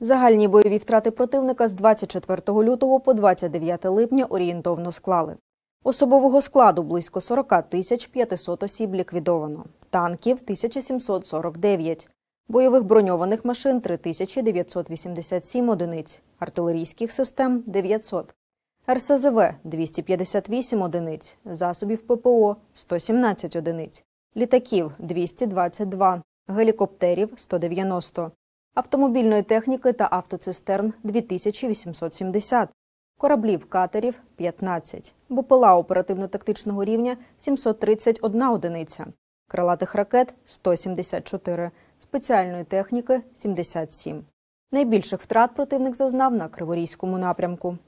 Загальні бойові втрати противника з 24 лютого по 29 липня орієнтовно склали. Особового складу близько 40 тисяч 500 осіб ліквідовано, танків 1749, бойових броньованих машин 3987 одиниць, артилерійських систем 900, РСЗВ 258 одиниць, засобів ППО 117 одиниць, літаків 222, гелікоптерів 190 автомобільної техніки та автоцистерн 2870, кораблів катерів 15, БПЛА оперативно-тактичного рівня 731 одиниця, крилатих ракет 174, спеціальної техніки 77. Найбільших втрат противник зазнав на Криворізькому напрямку.